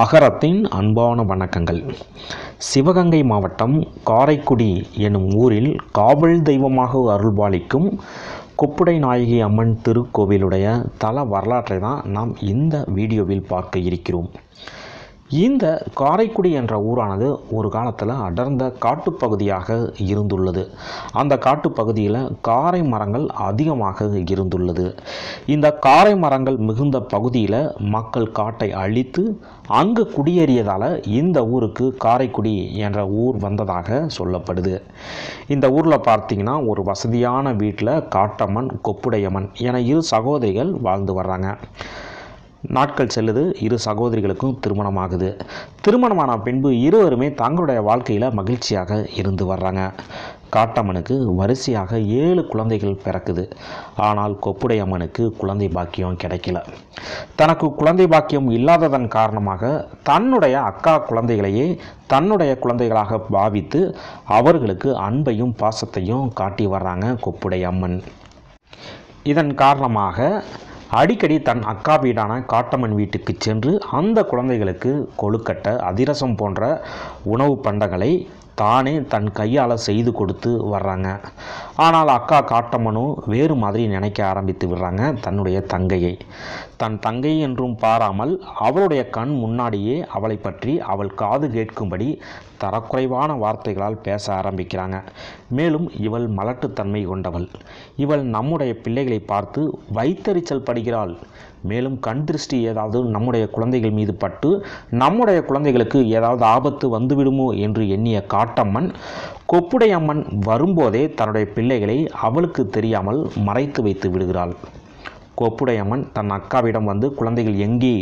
அகரத்தின் அன்பான வணக்கங்கள் சிவகங்கை மாவட்டம் காரைக்குடி எனும் ஊரில் காவல் தெய்வமாக அருள்பாலிக்கும் கொப்புடை நாயகி அம்மன் திருக்கோவிலுடைய தல வரலாற்றை தான் நாம் இந்த வீடியோவில் பார்க்க இருக்கிறோம் இந்த காரைக்குடி என்ற ஊரானது ஒரு காலத்தில் அடர்ந்த காட்டுப்பகுதியாக இருந்துள்ளது அந்த காட்டுப்பகுதியில் காரை மரங்கள் அதிகமாக இருந்துள்ளது இந்த காரை மரங்கள் மிகுந்த பகுதியில் மக்கள் காட்டை அழித்து அங்கு குடியேறியதால் இந்த ஊருக்கு காரைக்குடி என்ற ஊர் வந்ததாக சொல்லப்படுது இந்த ஊரில் பார்த்தீங்கன்னா ஒரு வசதியான வீட்டில் காட்டம்மன் கொப்புடையம்மன் என இரு சகோதரிகள் வாழ்ந்து வர்றாங்க நாட்கள் செல்லுது இரு சகோதரிகளுக்கும் திருமணமாகுது திருமணமான பின்பு இருவருமே தங்களுடைய வாழ்க்கையில் மகிழ்ச்சியாக இருந்து வர்றாங்க காட்டம்மனுக்கு வரிசையாக ஏழு குழந்தைகள் பிறக்குது ஆனால் கொப்புடையம்மனுக்கு குழந்தை பாக்கியம் கிடைக்கல தனக்கு குழந்தை பாக்கியம் இல்லாததன் காரணமாக தன்னுடைய அக்கா குழந்தைகளையே தன்னுடைய குழந்தைகளாக பாவித்து அவர்களுக்கு அன்பையும் பாசத்தையும் காட்டி வர்றாங்க கொப்புடையம்மன் இதன் காரணமாக அடிக்கடி தன் அக்கா வீடான காட்டம்மன் வீட்டுக்கு சென்று அந்த குழந்தைகளுக்கு கொழுக்கட்டை அதிரசம் போன்ற உணவு பண்டங்களை தானே தன் கையால் செய்து கொடுத்து வர்றாங்க ஆனால் அக்கா காட்டம்மனும் வேறு மாதிரி நினைக்க ஆரம்பித்து விடுறாங்க தன்னுடைய தங்கையை தன் தங்கை என்றும் பாராமல் அவளுடைய கண் முன்னாடியே அவளை பற்றி அவள் காது கேட்கும்படி தரக்குறைவான வார்த்தைகளால் பேச ஆரம்பிக்கிறாங்க மேலும் இவள் மலட்டுத்தன்மை கொண்டவள் இவள் நம்முடைய பிள்ளைகளை பார்த்து வைத்தறிச்சல் படுகிறாள் மேலும் கண் திருஷ்டி ஏதாவது நம்முடைய குழந்தைகள் மீது பட்டு நம்முடைய குழந்தைகளுக்கு ஏதாவது ஆபத்து வந்துவிடுமோ என்று எண்ணிய காட்டம்மன் கொப்புடையம்மன் வரும்போதே தன்னுடைய பிள்ளைகளை அவளுக்கு தெரியாமல் மறைத்து வைத்து விடுகிறாள் கொப்புடையம்மன் தன் அக்காவிடம் வந்து குழந்தைகள் எங்கே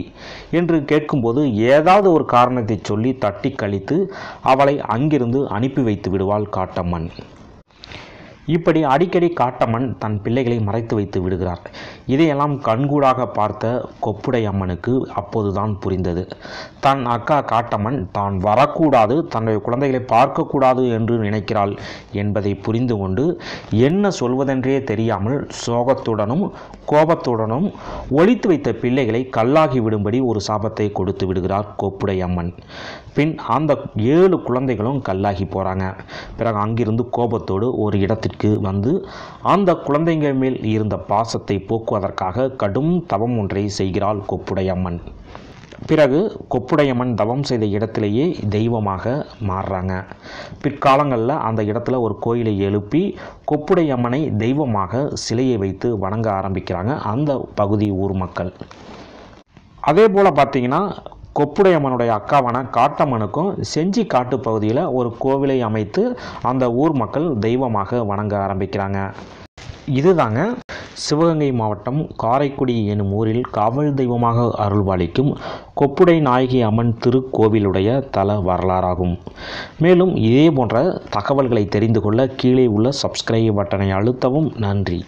என்று கேட்கும்போது ஏதாவது ஒரு காரணத்தை சொல்லி தட்டி கழித்து அவளை அங்கிருந்து அனுப்பி வைத்து விடுவாள் காட்டம்மன் இப்படி அடிக்கடி காட்டம்மன் தன் பிள்ளைகளை மறைத்து வைத்து விடுகிறார் இதையெல்லாம் கண்கூடாக பார்த்த கொப்புடை அம்மனுக்கு அப்போதுதான் புரிந்தது தன் அக்கா காட்டம்மன் தான் வரக்கூடாது தன்னுடைய குழந்தைகளை பார்க்கக்கூடாது என்று நினைக்கிறாள் என்பதை புரிந்து கொண்டு என்ன சொல்வதென்றே தெரியாமல் சோகத்துடனும் கோபத்துடனும் ஒழித்து வைத்த பிள்ளைகளை கல்லாகி விடும்படி ஒரு சாபத்தை கொடுத்து விடுகிறார் கோப்புடை அம்மன் பின் அந்த ஏழு குழந்தைகளும் கல்லாகி போகிறாங்க பிறகு அங்கிருந்து கோபத்தோடு ஒரு இடத்திற்கு வீட்டிற்கு வந்து அந்த குழந்தைங்க மேல் இருந்த பாசத்தை போக்குவதற்காக கடும் தவம் ஒன்றை செய்கிறாள் கொப்புடையம்மன் பிறகு கொப்புடையம்மன் தவம் செய்த இடத்திலேயே தெய்வமாக மாறுறாங்க பிற்காலங்களில் அந்த இடத்துல ஒரு கோயிலை எழுப்பி கொப்புடையம்மனை தெய்வமாக சிலையை வைத்து வணங்க ஆரம்பிக்கிறாங்க அந்த பகுதி ஊர் மக்கள் அதே போல் பார்த்திங்கன்னா கொப்புடையம்மனுடைய அக்காவான காட்டம்மனுக்கும் செஞ்சி காட்டு பகுதியில் ஒரு கோவிலை அமைத்து அந்த ஊர் மக்கள் தெய்வமாக வணங்க ஆரம்பிக்கிறாங்க இதுதாங்க சிவகங்கை மாவட்டம் காரைக்குடி எனும் ஊரில் காவல் தெய்வமாக அருள்வாளிக்கும் கொப்புடை நாயகி அம்மன் திருக்கோவிலுடைய தல வரலாறாகும் மேலும் இதே போன்ற தகவல்களை தெரிந்து கொள்ள கீழே உள்ள சப்ஸ்கிரைப் பட்டனை அழுத்தவும் நன்றி